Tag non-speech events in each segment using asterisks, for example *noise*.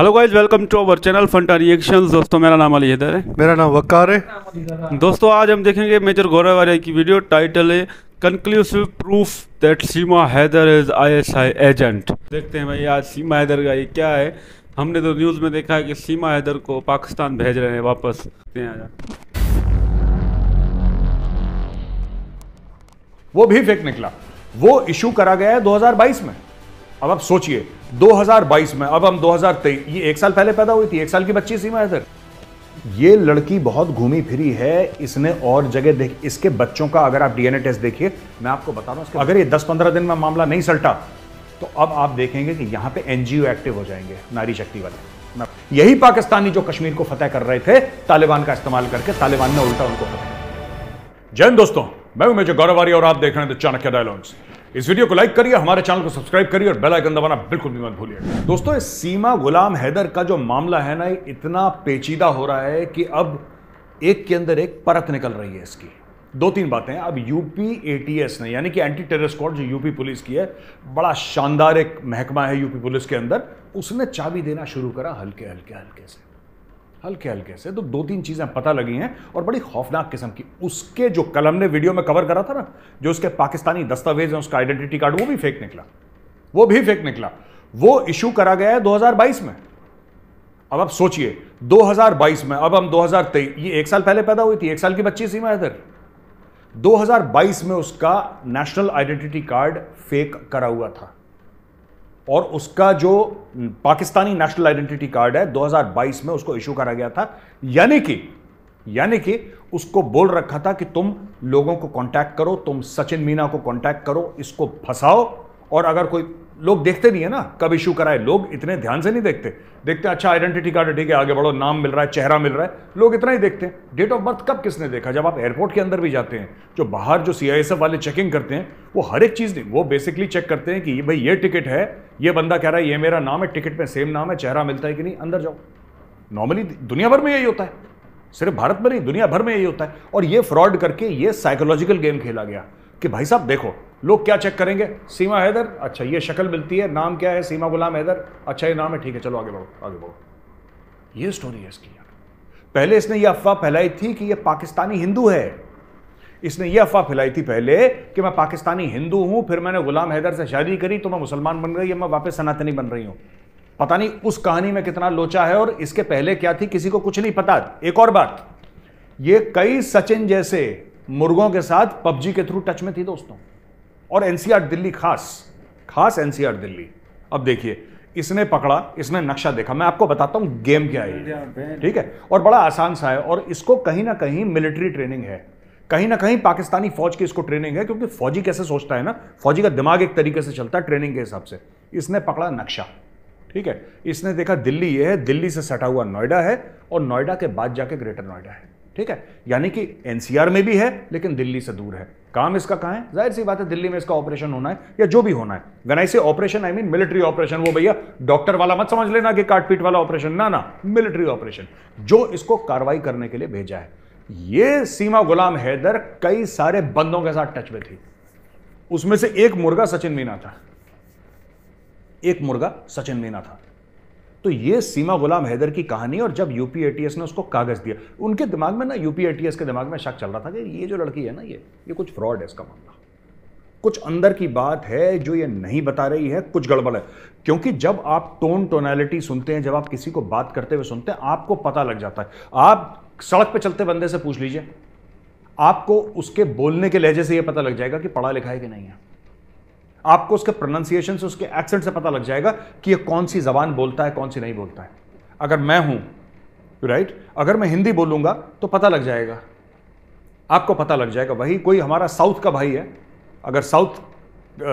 Hello guys welcome to our channel Fanta reaction दोस्तों मेरा नाम अली हैदर है मेरा नाम वकार है दोस्तों आज हम देखेंगे मेजर गौरव की वीडियो टाइटल है conclusive proof that Seema Haider is ISI agent देखते हैं भाई आज सीमा हैदर का ये क्या है हमने तो न्यूज़ में देखा है कि सीमा हैदर को पाकिस्तान भेज रहे हैं वापस वो भी फेक निकला वो इशू करा गया है दो में अब आप सोचिए 2022 में अब हम 2023 ये एक साल पहले पैदा हुई थी एक साल की बच्ची सीमा है सर ये लड़की बहुत घूमी फिरी है इसने और जगह देख इसके बच्चों का अगर आप डीएनए टेस्ट देखिए मैं आपको बता रहा हूँ अगर ये 10-15 दिन में मामला नहीं सलटा तो अब आप देखेंगे कि यहाँ पे एनजीओ एक्टिव हो जाएंगे नारी शक्ति वाले यही पाकिस्तानी जो कश्मीर को फतेह कर रहे थे तालिबान का इस्तेमाल करके तालिबान ने उल्टा उनको फतेह जैन दोस्तों मैं हूं मेजर गौरवारी और आप देख रहे हैं चाणक्य डायलॉग्स इस वीडियो को लाइक करिए हमारे चैनल को सब्सक्राइब करिए और बेल आइकन दबाना बिल्कुल भी मत भूलिए दोस्तों इस सीमा गुलाम हैदर का जो मामला है ना इतना पेचीदा हो रहा है कि अब एक के अंदर एक परत निकल रही है इसकी दो तीन बातें अब यूपी एटीएस ने यानी कि एंटी टेरर स्क्वाड जो यूपी पुलिस की है बड़ा शानदार एक महकमा है यूपी पुलिस के अंदर उसने चाबी देना शुरू करा हल्के हल्के हल्के से हल्के हल्के से तो दो तीन चीज़ें पता लगी हैं और बड़ी खौफनाक किस्म की उसके जो कलम ने वीडियो में कवर करा था ना जो उसके पाकिस्तानी दस्तावेज है उसका आइडेंटिटी कार्ड वो भी फेक निकला वो भी फेक निकला वो इशू करा गया है 2022 में अब आप सोचिए 2022 में अब हम 2023 ये एक साल पहले पैदा हुई थी एक साल की बच्ची सीमा इधर 2022 में उसका नेशनल आइडेंटिटी कार्ड फेक करा हुआ था और उसका जो पाकिस्तानी नेशनल आइडेंटिटी कार्ड है 2022 में उसको इशू करा गया था यानी कि यानी कि उसको बोल रखा था कि तुम लोगों को कांटेक्ट करो तुम सचिन मीना को कांटेक्ट करो इसको फंसाओ और अगर कोई लोग देखते नहीं है ना कब इशू कराए लोग इतने ध्यान से नहीं देखते देखते अच्छा आइडेंटिटी कार्ड ठीक है आगे बढ़ो नाम मिल रहा है चेहरा मिल रहा है लोग इतना ही देखते हैं डेट ऑफ बर्थ कब किसने देखा जब आप एयरपोर्ट के अंदर भी जाते हैं जो बाहर जो सी वाले चेकिंग करते हैं वो हर एक चीज़ नहीं वो बेसिकली चेक करते हैं कि भाई ये टिकट है ये बंदा कह रहा है ये मेरा नाम है टिकट में सेम नाम है चेहरा मिलता है कि नहीं अंदर जाओ नॉर्मली दुनिया भर में यही होता है सिर्फ भारत में नहीं दुनिया भर में यही होता है और ये फ्रॉड करके ये साइकोलॉजिकल गेम खेला गया कि भाई साहब देखो लोग क्या चेक करेंगे सीमा हैदर अच्छा ये शक्ल मिलती है नाम क्या है सीमा गुलाम हैदर अच्छा ये नाम है ठीक है चलो आगे बढ़ो आगे बढ़ो ये स्टोरी है इसकी यार पहले इसने ये अफवाह फैलाई थी कि ये पाकिस्तानी हिंदू है इसने ये अफवाह फैलाई थी पहले कि मैं पाकिस्तानी हिंदू हूं फिर मैंने गुलाम हैदर से शादी करी तो मैं मुसलमान बन गई मैं वापस सनातनी बन रही हूं पता नहीं उस कहानी में कितना लोचा है और इसके पहले क्या थी किसी को कुछ नहीं पता एक और बात ये कई सचिन जैसे मुर्गों के साथ पबजी के थ्रू टच में थी दोस्तों और एनसीआर दिल्ली खास खास एनसीआर दिल्ली अब देखिए इसने पकड़ा इसने नक्शा देखा मैं आपको बताता हूं गेम क्या है ठीक है और बड़ा आसान सा है और इसको कहीं ना कहीं मिलिट्री ट्रेनिंग है कहीं ना कहीं पाकिस्तानी फौज की इसको ट्रेनिंग है क्योंकि फौजी कैसे सोचता है ना फौजी का दिमाग एक तरीके से चलता है ट्रेनिंग के हिसाब से इसने पकड़ा नक्शा ठीक है इसने देखा दिल्ली ये है दिल्ली से सटा हुआ नोएडा है और नोएडा के बाद जाके ग्रेटर नोएडा है ठीक है यानी कि एनसीआर में भी है लेकिन दिल्ली से दूर है काम इसका कहाँ है जाहिर सी बात है दिल्ली में इसका ऑपरेशन होना है या जो भी होना है when I say operation I mean military operation वो भैया डॉक्टर वाला मत समझ लेना कि काटपीट वाला ऑपरेशन ना ना मिलिट्री ऑपरेशन जो इसको कार्रवाई करने के लिए भेजा है ये सीमा गुलाम हैदर कई सारे बंदों के साथ टच में थी उसमें से एक मुर्गा सचिन मीना था एक मुर्गा सचिन मीना था तो ये सीमा गुलाम हैदर की कहानी और जब यूपी एटीएस ने उसको कागज दिया उनके दिमाग में ना यूपी एटीएस के दिमाग में शक चल रहा था कि ये जो लड़की है ना ये ये कुछ फ्रॉड है इसका मामला कुछ अंदर की बात है जो ये नहीं बता रही है कुछ गड़बड़ है क्योंकि जब आप टोन टोनैलिटी सुनते हैं जब आप किसी को बात करते हुए सुनते हैं आपको पता लग जाता है आप सड़क पर चलते बंदे से पूछ लीजिए आपको उसके बोलने के लहजे से यह पता लग जाएगा कि पढ़ा लिखा है कि नहीं है आपको उसके प्रोनाउंसिएशन से उसके एक्सेंट से पता लग जाएगा कि ये कौन सी जबान बोलता है कौन सी नहीं बोलता है अगर मैं हूं राइट right? अगर मैं हिंदी बोलूंगा तो पता लग जाएगा आपको पता लग जाएगा वही कोई हमारा साउथ का भाई है अगर साउथ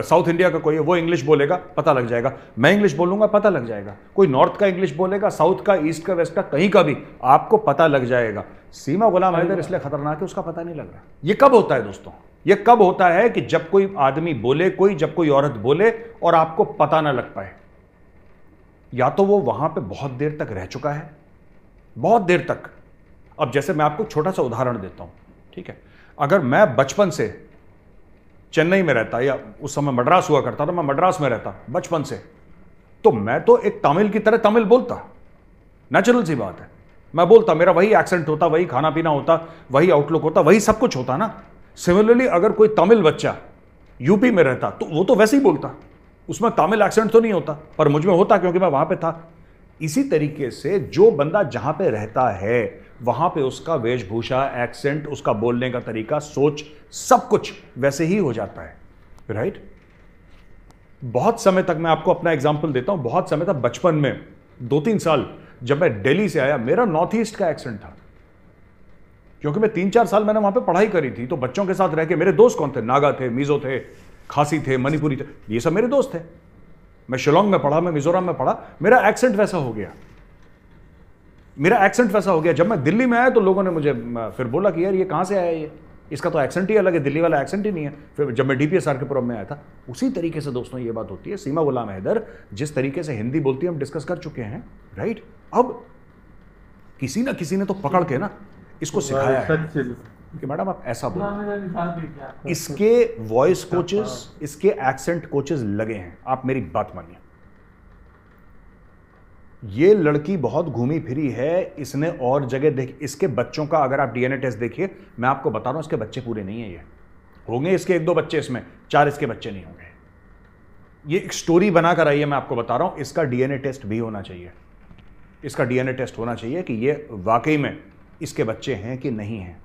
साउथ इंडिया का कोई है वो इंग्लिश बोलेगा पता लग जाएगा मैं इंग्लिश बोलूंगा पता लग जाएगा कोई नॉर्थ का इंग्लिश बोलेगा साउथ का ईस्ट का वेस्ट का कहीं का भी आपको पता लग जाएगा सीमा गुलाम हैदर इसलिए खतरनाक है उसका पता नहीं लग रहा ये कब होता है दोस्तों यह कब होता है कि जब कोई आदमी बोले कोई जब कोई औरत बोले और आपको पता ना लग पाए या तो वो वहां पे बहुत देर तक रह चुका है बहुत देर तक अब जैसे मैं आपको छोटा सा उदाहरण देता हूं ठीक है अगर मैं बचपन से चेन्नई में रहता या उस समय मद्रास हुआ करता था मैं मद्रास में रहता बचपन से तो मैं तो एक तमिल की तरह तमिल बोलता नेचुरल सी बात है मैं बोलता मेरा वही एक्सेंट होता वही खाना पीना होता वही आउटलुक होता वही सब कुछ होता ना सिमिलरली अगर कोई तमिल बच्चा यूपी में रहता तो वो तो वैसे ही बोलता उसमें तमिल एक्सेंट तो नहीं होता पर मुझ में होता क्योंकि मैं वहां पे था इसी तरीके से जो बंदा जहां पे रहता है वहां पे उसका वेशभूषा एक्सेंट उसका बोलने का तरीका सोच सब कुछ वैसे ही हो जाता है राइट बहुत समय तक मैं आपको अपना एग्जाम्पल देता हूं बहुत समय तक बचपन में दो तीन साल जब मैं दिल्ली से आया मेरा नॉर्थ ईस्ट का एक्सेंट था क्योंकि मैं तीन चार साल मैंने वहां पे पढ़ाई करी थी तो बच्चों के साथ रह के मेरे दोस्त कौन थे नागा थे मिजो थे खासी थे मणिपुरी थे ये सब मेरे दोस्त थे मैं शिलोंग में पढ़ा मैं मिजोरम में पढ़ा मेरा एक्सेंट वैसा हो गया मेरा एक्सेंट वैसा हो गया जब मैं दिल्ली में आया तो लोगों ने मुझे फिर बोला कि यार ये कहाँ से आया ये इसका तो एक्सेंट ही अलग है दिल्ली वाला एक्सेंट ही नहीं है फिर जब मैं डीपीएसआर के प्रोग्राम में आया था उसी तरीके से दोस्तों ये बात होती है सीमा गुलाम हैदर जिस तरीके से हिंदी बोलती है हम डिस्कस कर चुके हैं राइट अब किसी ना किसी ने तो पकड़ के ना इसको सिखाया है कि मैडम आप ऐसा बोलो हाँ, इसके वॉइस कोचेस हाँ। इसके एक्सेंट कोचेस लगे हैं आप मेरी बात मानिए ये लड़की बहुत घूमी फिरी है इसने और जगह देख इसके बच्चों का अगर आप डीएनए टेस्ट देखिए मैं आपको बता रहा हूं इसके बच्चे पूरे नहीं है ये होंगे इसके एक दो बच्चे इसमें चार इसके बच्चे नहीं होंगे ये एक स्टोरी बनाकर आई है मैं आपको बता रहा हूं इसका डीएनए टेस्ट भी होना चाहिए इसका डीएनए टेस्ट होना चाहिए कि ये वाकई में इसके बच्चे हैं कि नहीं हैं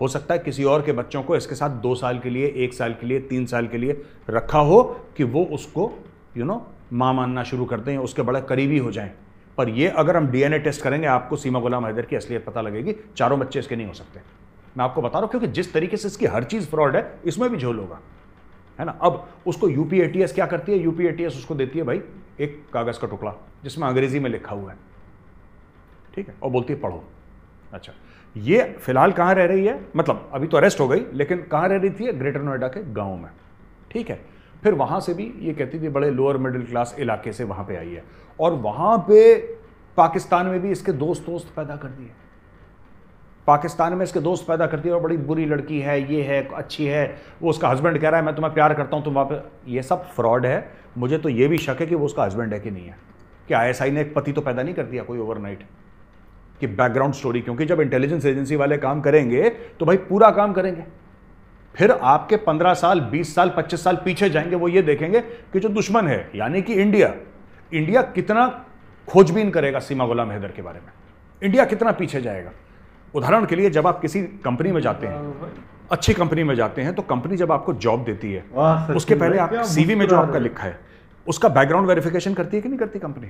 हो सकता है किसी और के बच्चों को इसके साथ दो साल के लिए एक साल के लिए तीन साल के लिए रखा हो कि वो उसको यू you नो know, माँ मानना शुरू कर दें उसके बड़े करीबी हो जाएं पर ये अगर हम डीएनए टेस्ट करेंगे आपको सीमा गुलाम हैदर की असलियत पता लगेगी चारों बच्चे इसके नहीं हो सकते मैं आपको बता रहा हूँ क्योंकि जिस तरीके से इसकी हर चीज़ फ्रॉड है इसमें भी झोल होगा है ना अब उसको यू क्या करती है यू उसको देती है भाई एक कागज़ का टुकड़ा जिसमें अंग्रेजी में लिखा हुआ है ठीक है और बोलती है पढ़ो अच्छा ये फिलहाल कहाँ रह रही है मतलब अभी तो अरेस्ट हो गई लेकिन कहाँ रह रही थी ग्रेटर नोएडा के गाँव में ठीक है फिर वहाँ से भी ये कहती थी बड़े लोअर मिडिल क्लास इलाके से वहाँ पे आई है और वहाँ पे पाकिस्तान में भी इसके दोस्त दोस्त पैदा कर दिए पाकिस्तान में इसके दोस्त पैदा करती है और बड़ी बुरी लड़की है ये है अच्छी है वो उसका हस्बैंड कह रहा है मैं तुम्हें प्यार करता हूँ तुम पर ये सब फ्रॉड है मुझे तो ये भी शक है कि वो उसका हस्बैंड है कि नहीं है कि आईएसआई ने एक पति तो पैदा नहीं कर दिया कोई ओवरनाइट कि बैकग्राउंड स्टोरी क्योंकि जब इंटेलिजेंस एजेंसी वाले काम करेंगे तो भाई पूरा काम करेंगे फिर आपके 15 साल 20 साल 25 साल पीछे जाएंगे वो ये देखेंगे कि जो दुश्मन है यानी कि इंडिया इंडिया कितना खोजबीन करेगा सीमा गुलाम हैदर के बारे में इंडिया कितना पीछे जाएगा उदाहरण के लिए जब आप किसी कंपनी में जाते हैं अच्छी कंपनी में जाते हैं तो कंपनी जब आपको जॉब देती है उसके तो पहले आप सीवी में जो आपका लिखा है उसका बैकग्राउंड वेरिफिकेशन करती है कि नहीं करती कंपनी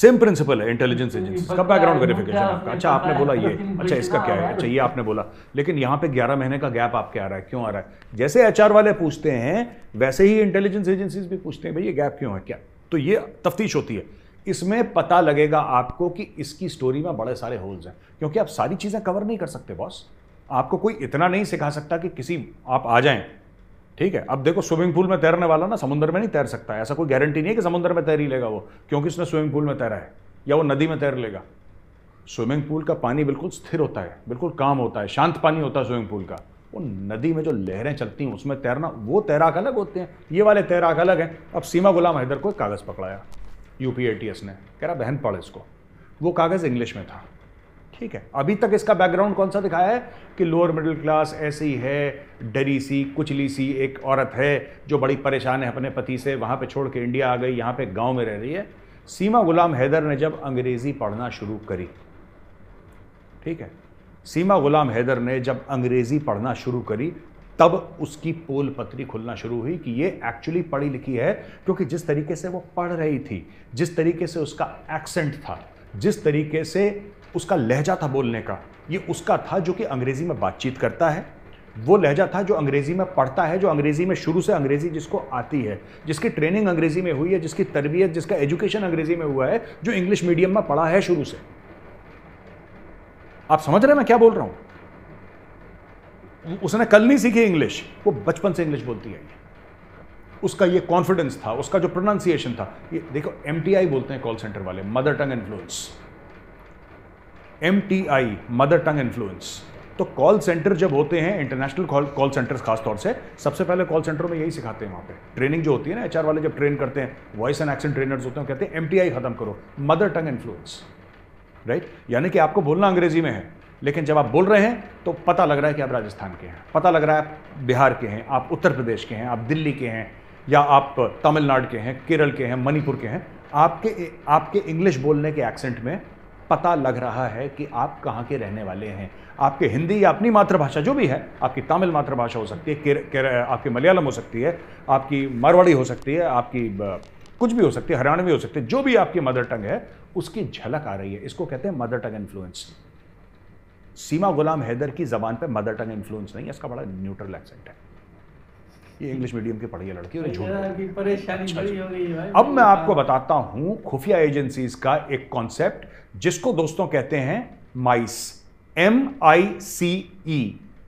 सेम प्रिंसिपल है इंटेलिजेंस एजेंसी का बैकग्राउंड वेरिफिकेशन आपका अच्छा आपने बोला ये *laughs* अच्छा इसका क्या है अच्छा ये *laughs* आपने बोला लेकिन यहाँ पे 11 महीने का गैप आपके आ रहा है क्यों आ रहा है जैसे एच वाले पूछते हैं वैसे ही इंटेलिजेंस एजेंसीज भी पूछते हैं भाई ये गैप क्यों है क्या तो ये तफ्तीश होती है इसमें पता लगेगा आपको कि इसकी स्टोरी में बड़े सारे होल्स हैं क्योंकि आप सारी चीज़ें कवर नहीं कर सकते बॉस आपको कोई इतना नहीं सिखा सकता कि किसी आप आ जाएं ठीक है अब देखो स्विमिंग पूल में तैरने वाला ना समुद्र में नहीं तैर सकता ऐसा कोई गारंटी नहीं है कि समुद्र में तैर ही लेगा वो क्योंकि उसने स्विमिंग पूल में तैरा है या वो नदी में तैर लेगा स्विमिंग पूल का पानी बिल्कुल स्थिर होता है बिल्कुल काम होता है शांत पानी होता है स्विमिंग पूल का वो नदी में जो लहरें चलती हैं उसमें तैरना वो तैराक अलग होते हैं ये वाले तैराक अलग हैं अब सीमा गुलाम हैदर को कागज़ पकड़ाया यूपीएटीएस ने कह रहा बहन पढ़ इसको वो कागज़ इंग्लिश में था ठीक है अभी तक इसका बैकग्राउंड कौन सा दिखाया है कि लोअर मिडिल क्लास ऐसी है डरी सी कुचली सी एक औरत है जो बड़ी परेशान है अपने पति से वहाँ पे छोड़ के इंडिया आ गई यहाँ पे गांव में रह रही है सीमा गुलाम हैदर ने जब अंग्रेज़ी पढ़ना शुरू करी ठीक है सीमा गुलाम हैदर ने जब अंग्रेज़ी पढ़ना शुरू करी तब उसकी पोल पत्री खुलना शुरू हुई कि ये एक्चुअली पढ़ी लिखी है क्योंकि जिस तरीके से वो पढ़ रही थी जिस तरीके से उसका एक्सेंट था जिस तरीके से उसका लहजा था बोलने का ये उसका था जो कि अंग्रेज़ी में बातचीत करता है वो लहजा था जो अंग्रेज़ी में पढ़ता है जो अंग्रेज़ी में शुरू से अंग्रेज़ी जिसको आती है जिसकी ट्रेनिंग अंग्रेज़ी में हुई है जिसकी तरबियत जिसका एजुकेशन अंग्रेज़ी में हुआ है जो इंग्लिश मीडियम में पढ़ा है शुरू से आप समझ रहे हैं मैं क्या बोल रहा हूं उसने कल नहीं सीखी इंग्लिश वो बचपन से इंग्लिश बोलती है उसका ये कॉन्फिडेंस था उसका जो प्रोनाउंसिएशन था ये देखो एम बोलते हैं कॉल सेंटर वाले mother tongue influence M T I mother tongue influence तो कॉल सेंटर जब होते हैं इंटरनेशनल कॉल कॉल सेंटर्स खासतौर से सबसे पहले कॉल सेंटर में यही सिखाते हैं वहाँ पे ट्रेनिंग जो होती है ना एच वाले जब ट्रेन करते हैं वॉइस एंड एक्सेंट ट्रेनर्स होते हैं कहते हैं एम ख़त्म करो मदर टंग इन्फ्लुएंस राइट यानी कि आपको बोलना अंग्रेजी में है लेकिन जब आप बोल रहे हैं तो पता लग रहा है कि आप राजस्थान के हैं पता लग रहा है आप बिहार के हैं आप उत्तर प्रदेश के हैं आप दिल्ली के हैं या आप तमिलनाडु के हैं केरल के हैं मणिपुर के हैं आपके आपके इंग्लिश बोलने के एक्सेंट में पता लग रहा है कि आप कहाँ के रहने वाले हैं आपके हिंदी या अपनी मातृभाषा जो भी है आपकी तमिल मातृभाषा हो सकती है केर, केर, आपकी मलयालम हो सकती है आपकी मारवाड़ी हो सकती है आपकी कुछ भी हो सकती है हरियाणवी हो सकती है जो भी आपकी मदर टंग है उसकी झलक आ रही है इसको कहते हैं mother tongue influence Seema Ghulam Haider की जबान पर मदर टंग इन्फ्लुएंस नहीं है इसका बड़ा न्यूट्रल एक्सेंट है ये इंग्लिश मीडियम के पढ़ी लड़के और झूठ अच्छा, अच्छा। अब मैं आपको बताता हूँ खुफिया एजेंसीज का एक कॉन्सेप्ट जिसको दोस्तों कहते हैं माइस एम आई सी ई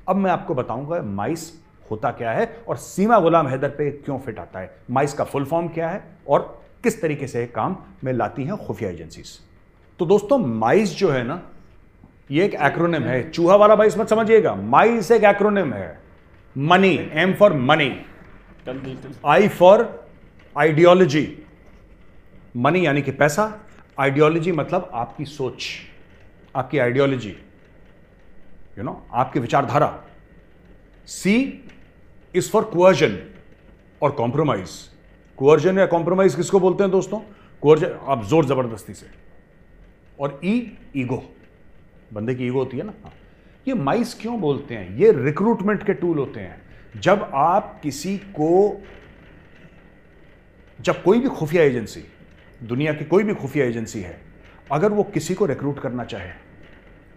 अब मैं आपको बताऊंगा माइस होता क्या है और सीमा गुलाम हैदर पे क्यों फिट आता है माइस का फुल फॉर्म क्या है और किस तरीके से काम में लाती हैं खुफिया एजेंसीज तो दोस्तों माइस जो है ना ये एक एक्रोनिम है चूहा वाला माइस मत समझिएगा माइस एक एक्रोनिम है money M for money I for ideology money यानी कि पैसा आइडियोलॉजी मतलब आपकी सोच आपकी आइडियोलॉजी यू नो आपकी विचारधारा सी इज फॉर क्वर्जन और कॉम्प्रोमाइज क्वर्जन या कॉम्प्रोमाइज किसको बोलते हैं दोस्तों क्वर्जन आप जोर जबरदस्ती से और ई e, ईगो बंदे की ईगो होती है ना हाँ ये माइस क्यों बोलते हैं ये रिक्रूटमेंट के टूल होते हैं जब आप किसी को जब कोई भी खुफिया एजेंसी दुनिया की कोई भी खुफिया एजेंसी है अगर वो किसी को रिक्रूट करना चाहे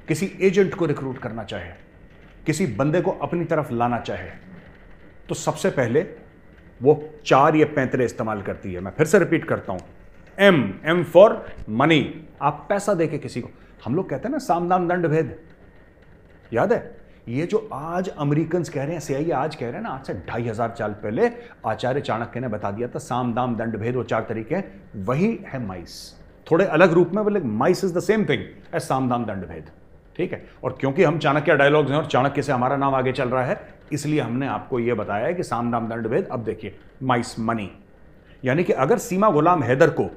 किसी एजेंट को रिक्रूट करना चाहे किसी बंदे को अपनी तरफ लाना चाहे तो सबसे पहले वो चार या पैंतरे इस्तेमाल करती है मैं फिर से रिपीट करता हूं एम एम फॉर मनी आप पैसा देके किसी को हम लोग कहते हैं ना सामदान दंड भेद याद है ये जो आज अमेरिकन कह रहे हैं सीआईए आज कह रहे हैं ना आज से ढाई हजार साल पहले आचार्य चाणक्य ने बता दिया था साम दाम दंड भेद और चार तरीके वही है माइस थोड़े अलग रूप में बोले मतलब MICE is the same thing as साम दाम दंड भेद ठीक है और क्योंकि हम चाणक्य डायलॉग्स हैं और चाणक्य से हमारा नाम आगे चल रहा है इसलिए हमने आपको यह बताया है कि साम दाम दंड भेद अब देखिए माइस मनी यानी कि अगर सीमा गुलाम हैदर को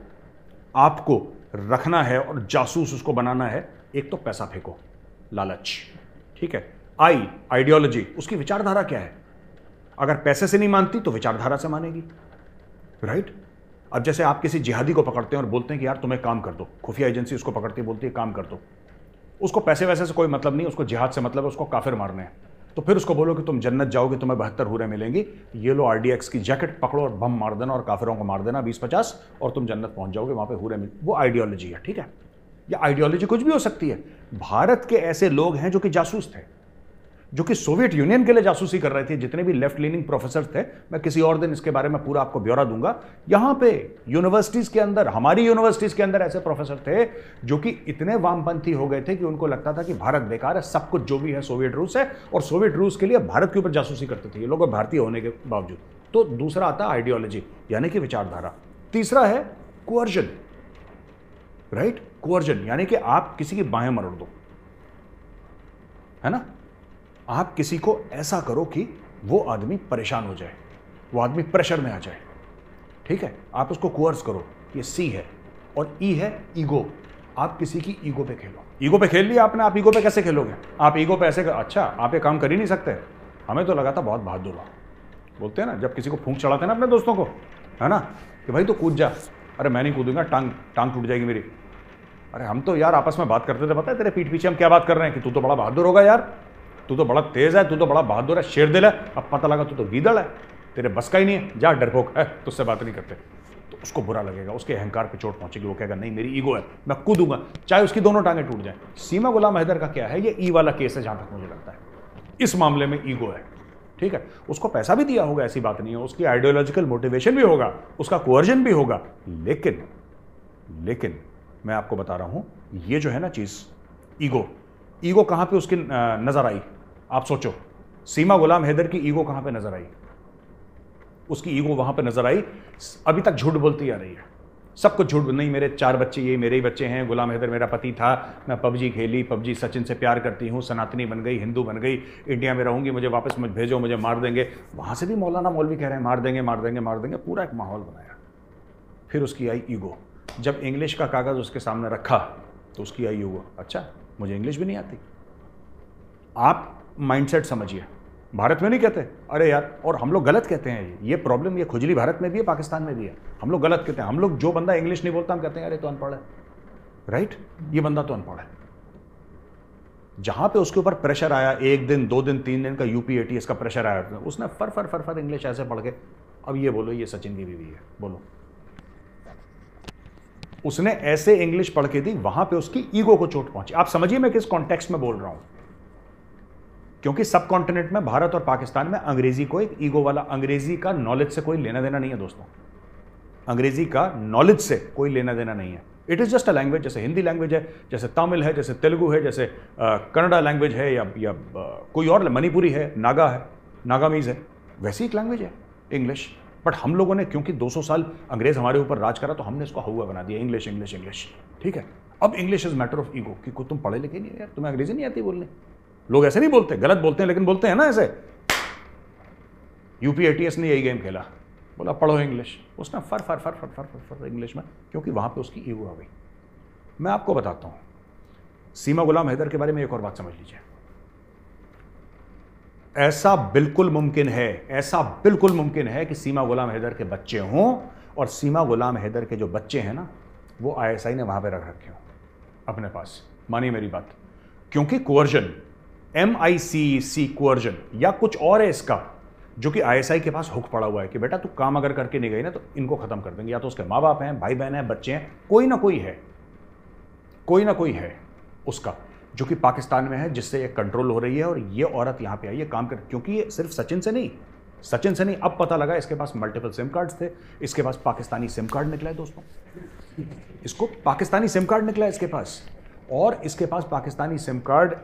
आपको रखना है और जासूस उसको बनाना है एक तो पैसा फेंको लालच ठीक है आई आइडियोलॉजी उसकी विचारधारा क्या है अगर पैसे से नहीं मानती तो विचारधारा से मानेगी राइट अब जैसे आप किसी जिहादी को पकड़ते हैं और बोलते हैं कि यार तुम्हें काम कर दो खुफिया एजेंसी उसको पकड़ती है बोलती है काम कर दो उसको पैसे वैसे से कोई मतलब नहीं उसको जिहाद से मतलब है उसको काफिर मारने हैं तो फिर उसको बोलो कि तुम जन्नत जाओगे तुम्हें बहत्तर हूरें मिलेंगी ये लो आरडीएक्स की जैकेट पकड़ो और बम मार देना और काफिरों को मार देना बीस पचास और तुम जन्नत पहुंच जाओगे वहां पे हूरें मिल वो आइडियोलॉजी है ठीक है या आइडियोलॉजी कुछ भी हो सकती है भारत के ऐसे लोग हैं जो कि जासूस थे जो कि सोवियत यूनियन के लिए जासूसी कर रहे थे जितने भी लेफ्ट लीनिंग प्रोफेसर थे मैं किसी और दिन इसके बारे में पूरा आपको ब्यौरा दूंगा यहां पे यूनिवर्सिटीज के अंदर हमारी यूनिवर्सिटीज के अंदर ऐसे प्रोफेसर थे जो कि इतने वामपंथी हो गए थे कि उनको लगता था कि भारत बेकार है सब कुछ जो भी है सोवियत रूस है और सोवियत रूस के लिए भारत के ऊपर जासूसी करते थे ये लोग भारतीय होने के बावजूद तो दूसरा आता आइडियोलॉजी यानी कि विचारधारा तीसरा है कुअर्जन राइट कोअर्जन यानी कि आप किसी की बाहें मरोड़ दो है ना आप किसी को ऐसा करो कि वो आदमी परेशान हो जाए वो आदमी प्रेशर में आ जाए ठीक है आप उसको कोअर्स करो ये सी है और ई e है ईगो आप किसी की ईगो पे खेलो ईगो पे खेल लिया आपने आप ईगो पे कैसे खेलोगे आप ईगो पे ऐसे कर, अच्छा आप ये काम कर ही नहीं सकते हमें तो लगा था बहुत बहादुर बोलते हैं ना जब किसी को फूंक चढ़ाते हैं ना अपने दोस्तों को है ना कि भाई तो कूद जा अरे मैं नहीं कूदूंगा टांग टांग टूट जाएगी मेरी अरे हम तो यार आपस में बात करते थे पता है तेरे पीठ पीछे हम क्या बात कर रहे हैं कि तू तो बड़ा बहादुर होगा यार तू तो बड़ा तेज है तू तो बड़ा बहादुर है शेर दिल है अब पता लगा तू तो गीदड़ है तेरे बस का ही नहीं है जा डरपोक है तुझसे बात नहीं करते तो उसको बुरा लगेगा उसके अहंकार पे चोट पहुंचेगी वो कहेगा नहीं मेरी ईगो है मैं कूदूंगा चाहे उसकी दोनों टांगे टूट जाए सीमा गुलाम हैदर का क्या है ये ई वाला केस है जहां तक मुझे लगता है इस मामले में ईगो है ठीक है उसको पैसा भी दिया होगा ऐसी बात नहीं है उसकी आइडियोलॉजिकल मोटिवेशन भी होगा उसका कोअर्जन भी होगा लेकिन लेकिन मैं आपको बता रहा हूं ये जो है ना चीज़ ईगो ईगो कहाँ पे उसकी नज़र आई आप सोचो सीमा गुलाम हैदर की ईगो कहाँ पे नज़र आई उसकी ईगो वहां पे नज़र आई अभी तक झूठ बोलती आ रही है सब कुछ झूठ नहीं मेरे चार बच्चे ये मेरे ही बच्चे हैं गुलाम हैदर मेरा पति था मैं पबजी खेली पबजी सचिन से प्यार करती हूँ सनातनी बन गई हिंदू बन गई इंडिया में रहूंगी मुझे वापस मुझे भेजो मुझे मार देंगे वहाँ से भी मौलाना मौलवी कह रहे हैं मार देंगे मार देंगे मार देंगे पूरा एक माहौल बनाया फिर उसकी आई ईगो जब इंग्लिश का कागज़ उसके सामने रखा तो उसकी आई हुआ अच्छा मुझे इंग्लिश भी नहीं आती आप माइंडसेट समझिए भारत में नहीं कहते अरे यार और हम लोग गलत कहते हैं ये प्रॉब्लम ये खुजली भारत में भी है पाकिस्तान में भी है हम लोग गलत कहते हैं हम लोग जो बंदा इंग्लिश नहीं बोलता हम कहते हैं अरे तो अनपढ़ है राइट ये बंदा तो अनपढ़ है जहां पे उसके ऊपर प्रेशर आया एक दिन दो दिन तीन दिन का यूपीएटी का प्रेशर आया उसने फर फर फर फर इंग्लिश ऐसे पढ़ के अब ये बोलो ये सचिन की बीवी है बोलो उसने ऐसे इंग्लिश पढ़ के दी वहां पे उसकी ईगो को चोट पहुंची आप समझिए मैं किस कॉन्टेक्स में बोल रहा हूं क्योंकि सब कॉन्टिनेंट में भारत और पाकिस्तान में अंग्रेजी को एक ईगो वाला अंग्रेजी का नॉलेज से कोई लेना देना नहीं है दोस्तों अंग्रेजी का नॉलेज से कोई लेना देना नहीं है it is just a language जैसे हिंदी लैंग्वेज है जैसे तमिल है जैसे तेलुगु है जैसे कन्नडा लैंग्वेज है या या कोई और मणिपुरी है नागा है नागामीज है वैसी एक लैंग्वेज है इंग्लिश बट हम लोगों ने क्योंकि 200 साल अंग्रेज हमारे ऊपर राज करा तो हमने इसको हवा बना दिया इंग्लिश इंग्लिश इंग्लिश ठीक है अब English is matter of ego कि तुम पढ़े लिखे नहीं यार तुम्हें अंग्रेजी नहीं आती बोलने लोग ऐसे नहीं बोलते गलत बोलते हैं लेकिन बोलते हैं ना ऐसे यूपी ने यही गेम खेला बोला पढ़ो इंग्लिश उसने फर फर फर फर फर फर फर इंग्लिश में क्योंकि वहाँ पे उसकी ईगो आ गई मैं आपको बताता हूँ सीमा गुलाम हैदर के बारे में एक और बात समझ लीजिए ऐसा बिल्कुल मुमकिन है ऐसा बिल्कुल मुमकिन है कि सीमा गुलाम हैदर के बच्चे हों और सीमा गुलाम हैदर के जो बच्चे हैं ना वो आईएसआई ने वहां पे रख रखे हों अपने पास मानिए मेरी बात क्योंकि coercion M I C C e coercion या कुछ और है इसका जो कि आईएसआई के पास हुक पड़ा हुआ है कि बेटा तू काम अगर करके नहीं गई ना तो इनको ख़त्म कर देंगे या तो उसके माँ बाप हैं भाई बहन हैं बच्चे हैं कोई ना कोई है कोई ना कोई है उसका जो कि पाकिस्तान में है जिससे ये कंट्रोल हो रही है और ये औरत यहाँ पे आई है काम कर क्योंकि ये सिर्फ सचिन से नहीं सचिन से नहीं अब पता लगा इसके पास मल्टीपल सिम कार्ड्स थे इसके पास पाकिस्तानी सिम कार्ड निकला है दोस्तों इसको पाकिस्तानी सिम कार्ड निकला है इसके पास और इसके पास Pakistani SIM card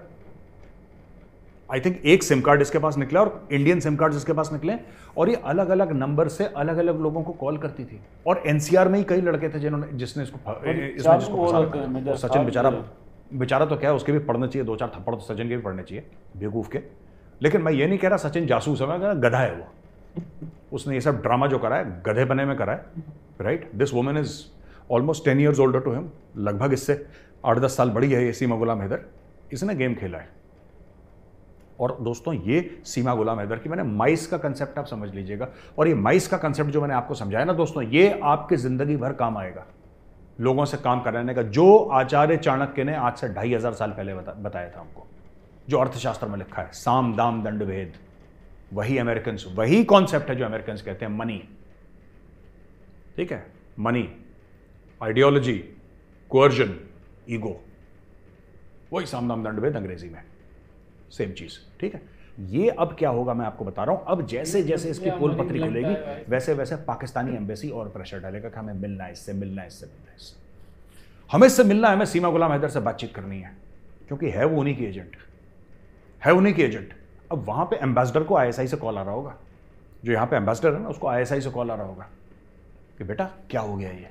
I think एक सिम कार्ड इसके पास निकला और इंडियन सिम कार्ड इसके पास निकले और ये अलग अलग नंबर से अलग अलग लोगों को कॉल करती थी और एनसीआर में ही कई लड़के थे जिन्होंने जिसने इसको, इसने जिसको सचिन बेचारा बेचारा तो क्या है उसके भी पढ़ना चाहिए दो चार थप्पड़ तो सचिन के भी पढ़ने चाहिए बेवकूफ़ के लेकिन मैं ये नहीं कह रहा सचिन जासूस है मैं कह रहा गधा है वो उसने ये सब ड्रामा जो करा है गधे बने में करा है right this women is almost ten years older to him लगभग इससे आठ दस साल बड़ी है ये सीमा गुलाम हैदर इसने गेम खेला है और दोस्तों ये सीमा गुलाम हैदर की मैंने माइस का कंसेप्ट आप समझ लीजिएगा और ये माइस का कंसेप्ट जो मैंने आपको समझाया ना दोस्तों ये आपके ज़िंदगी भर काम आएगा लोगों से काम कराने का जो आचार्य चाणक्य ने आज से ढाई हज़ार साल पहले बता, बताया था हमको जो अर्थशास्त्र में लिखा है साम दाम दंड भेद वही अमेरिकन वही कॉन्सेप्ट है जो अमेरिकन कहते हैं मनी ठीक है मनी आइडियोलॉजी क्वर्जन ईगो वही साम दाम दंड भेद अंग्रेजी में सेम चीज़ ठीक है ये अब क्या होगा मैं आपको बता रहा हूं अब जैसे जैसे इसकी पोल पत्री खुलेगी वैसे वैसे पाकिस्तानी एम्बेसी और प्रेशर डालेगा कि हमें मिलना इससे मिलना इससे मिलना इससे हमें इससे मिलना है हमें सीमा गुलाम हैदर से बातचीत करनी है क्योंकि है वो उन्हीं की एजेंट है उन्हीं की एजेंट अब वहां पे एम्बेसडर को आईएसआई से कॉल आ रहा होगा जो यहां पे एम्बेसडर है ना उसको आईएसआई से कॉल आ रहा होगा कि बेटा क्या हो गया ये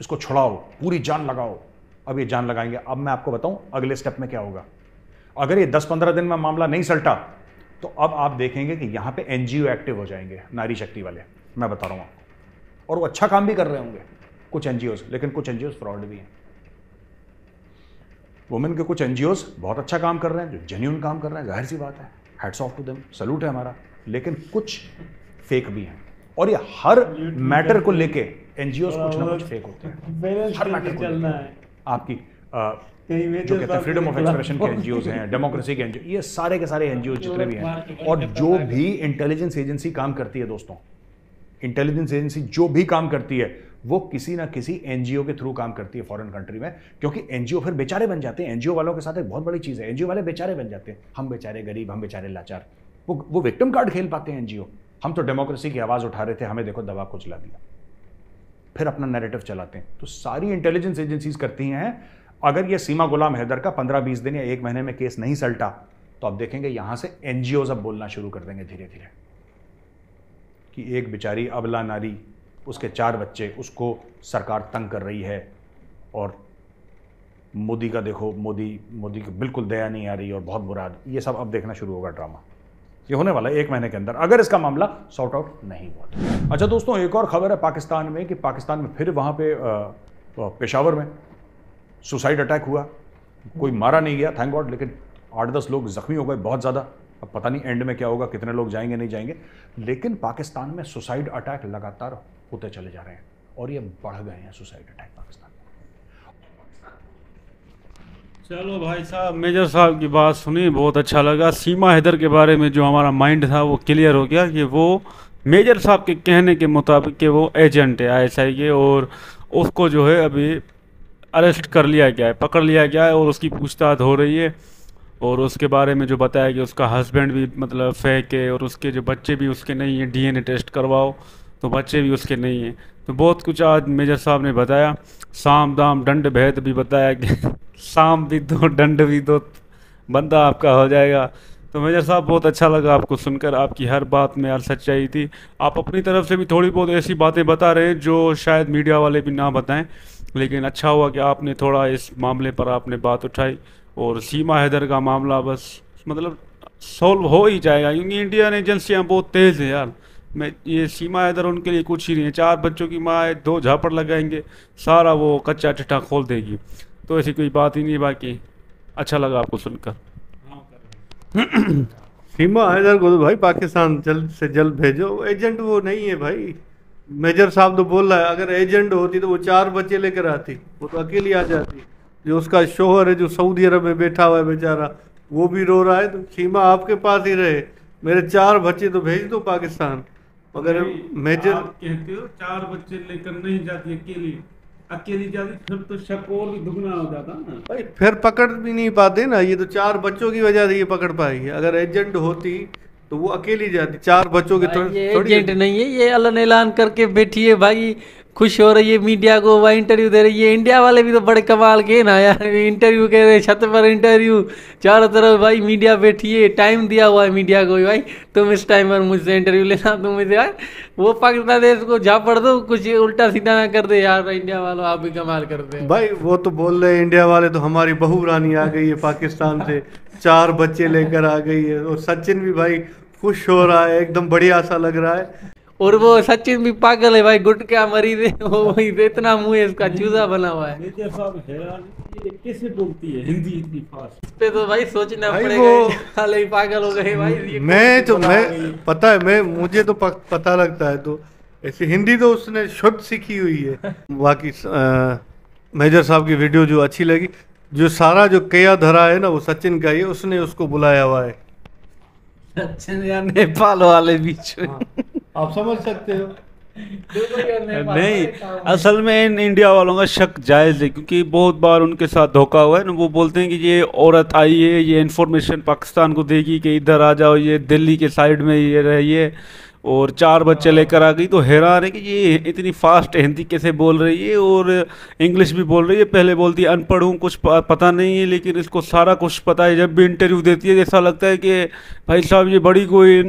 इसको छुड़ाओ पूरी जान लगाओ अब ये जान लगाएंगे अब मैं आपको बताऊं अगले स्टेप में क्या होगा अगर ये 10-15 दिन में मामला नहीं सलटा तो अब आप देखेंगे कि यहाँ पे एनजीओ एक्टिव हो जाएंगे नारी शक्ति वाले मैं बता रहा हूँ और वो अच्छा काम भी कर रहे होंगे कुछ एन लेकिन कुछ एन फ्रॉड भी हैं वुमेन के कुछ एन बहुत अच्छा काम कर रहे हैं जो जेन्यून काम कर रहे हैं जाहिर सी बात है heads off to them salute है हमारा लेकिन कुछ फेक भी हैं और ये हर मैटर को लेके एनजीओ कुछ ना कुछ फेक होते हैं हर मैटर को आपकी जो कहते हैं फ्रीडम ऑफ एक्सप्रेशन के एनजीओ हैं डेमोक्रेसी के एनजीओ ये सारे के सारे एनजीओ जितने भी हैं और जो भी इंटेलिजेंस एजेंसी काम करती है दोस्तों इंटेलिजेंस एजेंसी जो भी काम करती है वो किसी ना किसी एनजीओ के थ्रू काम करती है फॉरेन कंट्री में क्योंकि एनजीओ फिर बेचारे बन जाते हैं एनजीओ वालों के साथ एक बहुत बड़ी चीज़ है एनजीओ वाले बेचारे बन जाते हैं हम बेचारे गरीब हम बेचारे लाचार वो वो विक्टिम कार्ड खेल पाते हैं एनजीओ हम तो डेमोक्रेसी की आवाज़ उठा रहे थे हमें देखो दबा कुचला दिया फिर अपना नैरेटिव चलाते हैं तो सारी इंटेलिजेंस एजेंसीज करती हैं अगर ये सीमा गुलाम हैदर का पंद्रह बीस दिन या एक महीने में केस नहीं सलटा तो आप देखेंगे यहाँ से एन अब बोलना शुरू कर देंगे धीरे धीरे कि एक बेचारी अबला नारी उसके चार बच्चे उसको सरकार तंग कर रही है और मोदी का देखो मोदी मोदी की बिल्कुल दया नहीं आ रही और बहुत बुरा ये सब अब देखना शुरू होगा ड्रामा ये होने वाला है एक महीने के अंदर अगर इसका मामला सॉर्ट आउट नहीं हुआ तो। अच्छा दोस्तों एक और खबर है पाकिस्तान में कि पाकिस्तान में फिर वहाँ पे पेशावर में सुसाइड अटैक हुआ कोई मारा नहीं गया थैंक गॉड लेकिन आठ दस लोग जख्मी हो गए बहुत ज़्यादा अब पता नहीं एंड में क्या होगा कितने लोग जाएंगे नहीं जाएंगे लेकिन पाकिस्तान में सुसाइड अटैक लगातार होते चले जा रहे हैं और ये बढ़ गए हैं सुसाइड अटैक पाकिस्तान में चलो भाई साहब मेजर साहब की बात सुनी बहुत अच्छा लगा सीमा हैदर के बारे में जो हमारा माइंड था वो क्लियर हो गया कि वो मेजर साहब के कहने के मुताबिक कि वो एजेंट है आई के और उसको जो है अभी अरेस्ट कर लिया गया है पकड़ लिया गया है और उसकी पूछताछ हो रही है और उसके बारे में जो बताया गया उसका हस्बैंड भी मतलब फेंक है और उसके जो बच्चे भी उसके नहीं हैं डीएनए टेस्ट करवाओ तो बच्चे भी उसके नहीं हैं तो बहुत कुछ आज मेजर साहब ने बताया साम दाम दंड भेद भी बताया कि *laughs* साम भी दो दंड भी दो बंदा आपका हो जाएगा तो मेजर साहब बहुत अच्छा लगा आपको सुनकर आपकी हर बात में यार सच्चाई थी आप अपनी तरफ से भी थोड़ी बहुत ऐसी बातें बता रहे हैं जो शायद मीडिया वाले भी ना बताएं लेकिन अच्छा हुआ कि आपने थोड़ा इस मामले पर आपने बात उठाई और सीमा हैदर का मामला बस मतलब सॉल्व हो ही जाएगा क्योंकि इंडियन एजेंसियाँ बहुत तेज़ हैं यार मैं ये सीमा हैदर उनके लिए कुछ ही नहीं है चार बच्चों की माँ है दो झापड़ लगाएंगे सारा वो कच्चा चिट्ठा खोल देगी तो ऐसी कोई बात ही नहीं बाकी अच्छा लगा आपको सुनकर *clears throat* सीमा हैदर को तो भाई पाकिस्तान जल्द से जल्द भेजो एजेंट वो नहीं है भाई मेजर साहब तो बोल रहा है अगर एजेंट होती तो वो चार बच्चे लेकर आती वो तो अकेली आ जाती जो उसका शोहर है जो सऊदी अरब में बैठा हुआ है बेचारा वो भी रो रहा है तो खीमा आपके पास ही रहे मेरे चार बच्चे तो भेज दो पाकिस्तान मगर मेजर कहते हो चार बच्चे लेकर नहीं जाती अकेली अकेली जाती फिर तो शक और भी दुगना हो जाता ना भाई फिर पकड़ भी नहीं पाते ना ये तो चार बच्चों की वजह से ये पकड़ पाई अगर एजेंट होती तो वो अकेली जाती चार बच्चों के थोड़ी एजेंट नहीं है ये अलन ऐलान करके बैठी है भाई खुश हो रही है मीडिया को वह इंटरव्यू दे रही है इंडिया वाले भी तो बड़े कमाल के ना यार इंटरव्यू कह रहे छत पर इंटरव्यू चारों तरफ भाई मीडिया बैठी है टाइम दिया हुआ है मीडिया को भाई तुम इस टाइम पर मुझसे इंटरव्यू लेना तुम इसे यार वो पाकिस्तान देश को झापड़ दो कुछ उल्टा सीधा ना कर दे यार इंडिया वालों आप भी कमाल कर दे भाई वो तो बोल रहे इंडिया वाले तो हमारी बहू रानी आ गई है पाकिस्तान से चार बच्चे लेकर आ गई है और सचिन भी भाई खुश हो रहा है एकदम बढ़िया सा लग रहा है और वो सचिन भी पागल है भाई गुट क्या मरी दे वो इतना मुंह है इसका चूजा बना हुआ है कैसे बोलती है हिंदी इतनी फास्ट पे तो भाई सोचना पड़ेगा ही पागल हो गए भाई मैं तो मैं पता है मैं मुझे तो पता लगता है तो ऐसी हिंदी तो उसने शुद्ध सीखी हुई है बाकी मेजर साहब की वीडियो जो अच्छी लगी जो सारा जो कया धरा है ना वो सचिन का ही उसने उसको बुलाया हुआ है नेपाल वाले बीच में हाँ, आप समझ सकते हो नहीं असल में इन इंडिया वालों का शक जायज़ है क्योंकि बहुत बार उनके साथ धोखा हुआ है ना वो बोलते हैं कि ये औरत आई है ये इन्फॉर्मेशन पाकिस्तान को देगी कि इधर आ जाओ ये दिल्ली के साइड में ये रहिए और चार बच्चे लेकर आ गई तो हैरान है कि ये इतनी फास्ट हिंदी कैसे बोल रही है और इंग्लिश भी बोल रही है पहले बोलती है अनपढ़ हूँ कुछ पता नहीं है लेकिन इसको सारा कुछ पता है जब भी इंटरव्यू देती है ऐसा लगता है कि भाई साहब ये बड़ी कोई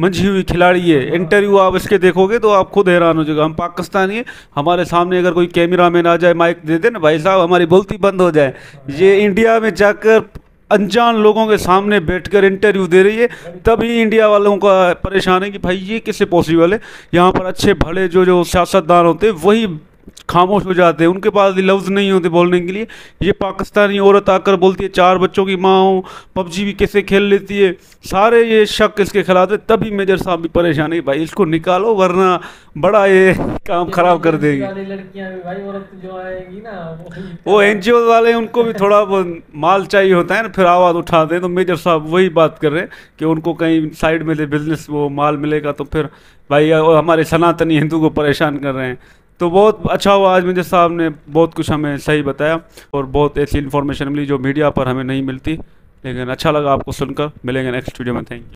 मंझी हुई खिलाड़ी है इंटरव्यू आप इसके देखोगे तो आप खुद हैरान हो जाएगा हम पाकिस्तानी हमारे सामने अगर कोई कैमरा मैन आ जाए माइक दे दे ना भाई साहब हमारी बोलती बंद हो जाए ये इंडिया में जाकर अनजान लोगों के सामने बैठकर इंटरव्यू दे रही है तभी इंडिया वालों का परेशान है कि भाई ये किससे पॉसिबल है यहाँ पर अच्छे भले जो जो सियासतदान होते वही खामोश हो जाते हैं उनके पास लफ्ज़ नहीं होते बोलने के लिए ये पाकिस्तानी औरत आकर बोलती है चार बच्चों की माँ हो पबजी भी कैसे खेल लेती है सारे ये शक इसके खिलाफ है तभी मेजर साहब भी परेशान है भाई इसको निकालो वरना बड़ा ये काम खराब तो कर देगी वो एन जी ओ वाले उनको भी थोड़ा माल चाहिए होता है ना फिर आवाज़ उठाते हैं तो मेजर साहब वही बात कर रहे हैं कि उनको कहीं साइड में बिजनेस वो माल मिलेगा तो फिर भाई हमारे सनातनी हिंदू को परेशान कर रहे हैं तो बहुत अच्छा हुआ आज मेजर साहब ने बहुत कुछ हमें सही बताया और बहुत ऐसी इन्फॉर्मेशन मिली जो मीडिया पर हमें नहीं मिलती लेकिन अच्छा लगा आपको सुनकर मिलेंगे नेक्स्ट वीडियो में थैंक यू